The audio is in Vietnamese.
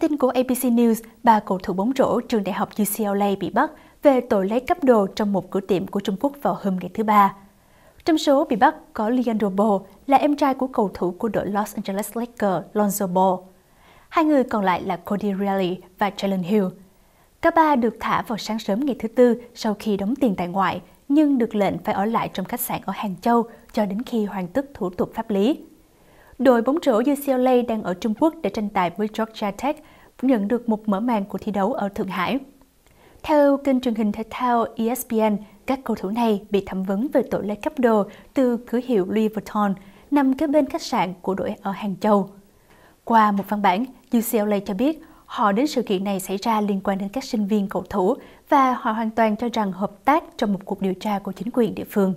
Theo tin của ABC News, ba cầu thủ bóng rổ trường đại học UCLA bị bắt về tội lấy cắp đồ trong một cửa tiệm của Trung Quốc vào hôm ngày thứ Ba. Trong số bị bắt có Leandro Bo, là em trai của cầu thủ của đội Los Angeles Lakers Lonzo Ball. Hai người còn lại là Cody Riley và Jalen Hill. Cả ba được thả vào sáng sớm ngày thứ Tư sau khi đóng tiền tại ngoại, nhưng được lệnh phải ở lại trong khách sạn ở Hàng Châu cho đến khi hoàn tất thủ tục pháp lý. Đội bóng rổ UCLA đang ở Trung Quốc để tranh tài với Georgia Tech, nhận được một mở màn của thi đấu ở Thượng Hải. Theo kênh truyền hình thể thao ESPN, các cầu thủ này bị thẩm vấn về tội lấy cắp đồ từ cửa hiệu Louis Vuitton nằm kế bên khách sạn của đội ở Hàng Châu. Qua một văn bản, UCLA cho biết họ đến sự kiện này xảy ra liên quan đến các sinh viên cầu thủ và họ hoàn toàn cho rằng hợp tác trong một cuộc điều tra của chính quyền địa phương.